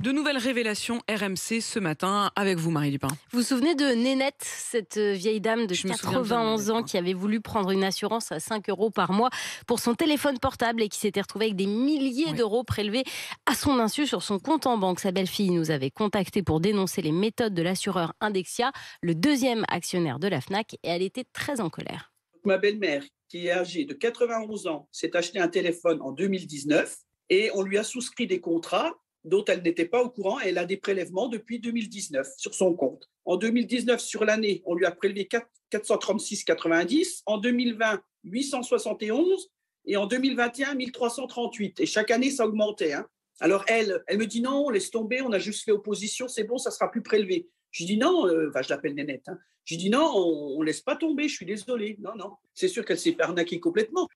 De nouvelles révélations RMC ce matin avec vous, Marie Dupin. Vous vous souvenez de Nénette, cette euh, vieille dame de 91 ans qui avait voulu prendre une assurance à 5 euros par mois pour son téléphone portable et qui s'était retrouvée avec des milliers d'euros prélevés à son insu sur son compte en banque. Sa belle-fille nous avait contacté pour dénoncer les méthodes de l'assureur Indexia, le deuxième actionnaire de la FNAC, et elle était très en colère. Ma belle-mère, qui est âgée de 91 ans, s'est achetée un téléphone en 2019 et on lui a souscrit des contrats dont elle n'était pas au courant elle a des prélèvements depuis 2019 sur son compte. En 2019, sur l'année, on lui a prélevé 436,90. En 2020, 871. Et en 2021, 1338. Et chaque année, ça augmentait. Hein. Alors elle, elle me dit non, laisse tomber, on a juste fait opposition, c'est bon, ça sera plus prélevé. Je dis non, euh, je l'appelle Nénette. Hein. Je dis non, on, ne laisse pas tomber, je suis désolé. Non, non. C'est sûr qu'elle s'est arnaquée complètement.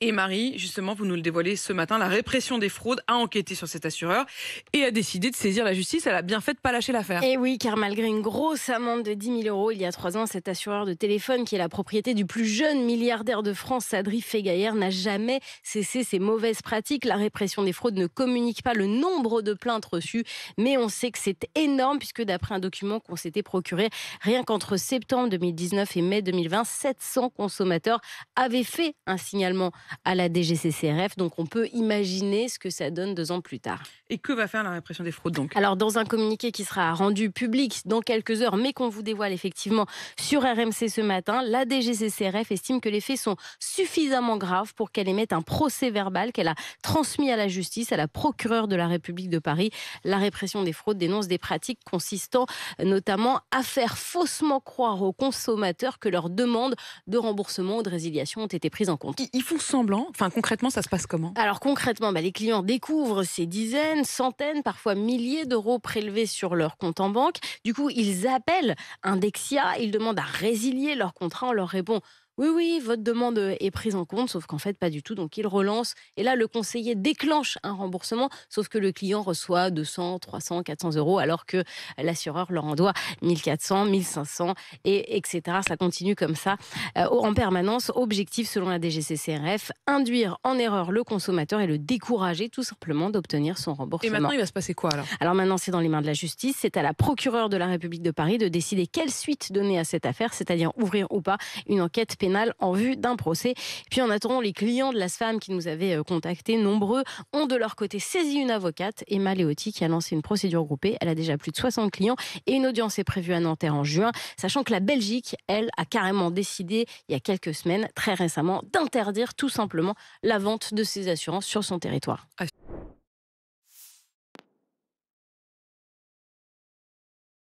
Et Marie, justement, vous nous le dévoilez ce matin, la répression des fraudes a enquêté sur cet assureur et a décidé de saisir la justice. Elle a bien fait de pas lâcher l'affaire. Et oui, car malgré une grosse amende de 10 000 euros il y a trois ans, cet assureur de téléphone, qui est la propriété du plus jeune milliardaire de France, Sadri Fégaillère, n'a jamais cessé ses mauvaises pratiques. La répression des fraudes ne communique pas le nombre de plaintes reçues, mais on sait que c'est énorme puisque d'après un document qu'on s'était procuré, rien qu'entre septembre 2019 et mai 2020, 700 consommateurs avaient fait un signalement à la DGCCRF. Donc on peut imaginer ce que ça donne deux ans plus tard. Et que va faire la répression des fraudes donc Alors dans un communiqué qui sera rendu public dans quelques heures, mais qu'on vous dévoile effectivement sur RMC ce matin, la DGCCRF estime que les faits sont suffisamment graves pour qu'elle émette un procès verbal qu'elle a transmis à la justice, à la procureure de la République de Paris. La répression des fraudes dénonce des pratiques consistant notamment à faire faussement croire aux consommateurs que leurs demandes de remboursement ou de résiliation ont été prises en compte. Enfin, concrètement, ça se passe comment Alors, concrètement, bah, les clients découvrent ces dizaines, centaines, parfois milliers d'euros prélevés sur leur compte en banque. Du coup, ils appellent Indexia, ils demandent à résilier leur contrat. On leur répond oui, oui, votre demande euh, est prise en compte, sauf qu'en fait, pas du tout. Donc, il relance. Et là, le conseiller déclenche un remboursement, sauf que le client reçoit 200, 300, 400 euros, alors que l'assureur leur en doit 1400, 1500, et etc. Ça continue comme ça euh, en permanence. Objectif, selon la DGCCRF, induire en erreur le consommateur et le décourager tout simplement d'obtenir son remboursement. Et maintenant, il va se passer quoi alors Alors maintenant, c'est dans les mains de la justice. C'est à la procureure de la République de Paris de décider quelle suite donner à cette affaire, c'est-à-dire ouvrir ou pas une enquête en vue d'un procès. puis en attendant, les clients de la SFAM qui nous avaient euh, contactés, nombreux, ont de leur côté saisi une avocate, Emma Léoti, qui a lancé une procédure groupée. Elle a déjà plus de 60 clients et une audience est prévue à Nanterre en juin, sachant que la Belgique, elle, a carrément décidé il y a quelques semaines, très récemment, d'interdire tout simplement la vente de ses assurances sur son territoire.